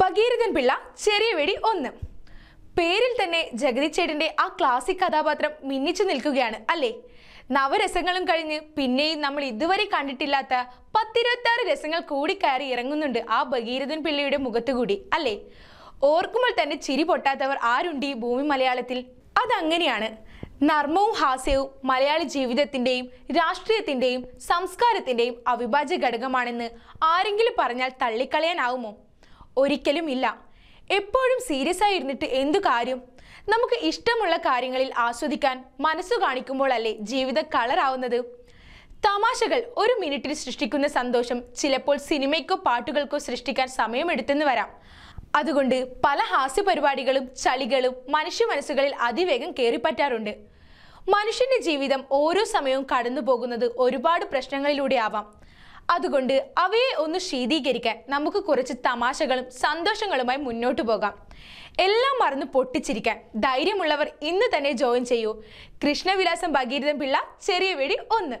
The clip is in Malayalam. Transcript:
ഭഗീരഥൻ പിള്ള ചെറിയ വെടി ഒന്ന് പേരിൽ തന്നെ ജഗതിച്ചേടിന്റെ ആ ക്ലാസിക് കഥാപാത്രം മിന്നിച്ചു നിൽക്കുകയാണ് അല്ലേ നവരസങ്ങളും കഴിഞ്ഞ് പിന്നെയും നമ്മൾ ഇതുവരെ കണ്ടിട്ടില്ലാത്ത പത്തിരുപത്താറ് രസങ്ങൾ കൂടി കയറി ഇറങ്ങുന്നുണ്ട് ആ ഭഗീരഥൻ പിള്ളയുടെ മുഖത്തുകൂടി അല്ലേ ഓർക്കുമ്പോൾ തന്നെ ചിരി പൊട്ടാത്തവർ ആരുണ്ട് ഈ ഭൂമി മലയാളത്തിൽ അതങ്ങനെയാണ് നർമ്മവും ഹാസ്യവും മലയാളി ജീവിതത്തിൻ്റെയും രാഷ്ട്രീയത്തിൻ്റെയും സംസ്കാരത്തിൻ്റെയും അവിഭാജ്യ ഘടകമാണെന്ന് ആരെങ്കിലും പറഞ്ഞാൽ തള്ളിക്കളയാനാവുമോ ഒരിക്കലും ഇല്ല എപ്പോഴും സീരിയസ് ആയിരുന്നിട്ട് എന്തു കാര്യം നമുക്ക് ഇഷ്ടമുള്ള കാര്യങ്ങളിൽ ആസ്വദിക്കാൻ മനസ്സു കാണിക്കുമ്പോഴല്ലേ ജീവിത കളറാവുന്നത് തമാശകൾ ഒരു മിനിറ്റിൽ സൃഷ്ടിക്കുന്ന സന്തോഷം ചിലപ്പോൾ സിനിമയ്ക്കോ പാട്ടുകൾക്കോ സൃഷ്ടിക്കാൻ സമയമെടുത്തെന്ന് വരാം അതുകൊണ്ട് പല ഹാസ്യ പരിപാടികളും ചളികളും മനുഷ്യ മനസ്സുകളിൽ അതിവേഗം കയറിപ്പറ്റാറുണ്ട് മനുഷ്യന്റെ ജീവിതം ഓരോ സമയവും കടന്നു പോകുന്നത് ഒരുപാട് പ്രശ്നങ്ങളിലൂടെ ആവാം അതുകൊണ്ട് അവയെ ഒന്ന് ശീതീകരിക്കാൻ നമുക്ക് കുറച്ച് തമാശകളും സന്തോഷങ്ങളുമായി മുന്നോട്ട് പോകാം എല്ലാം മറന്ന് പൊട്ടിച്ചിരിക്കാൻ ധൈര്യമുള്ളവർ ഇന്ന് തന്നെ ജോയിൻ ചെയ്യൂ കൃഷ്ണവിലാസം ഭഗീരഥൻ പിള്ള ചെറിയ വെടി ഒന്ന്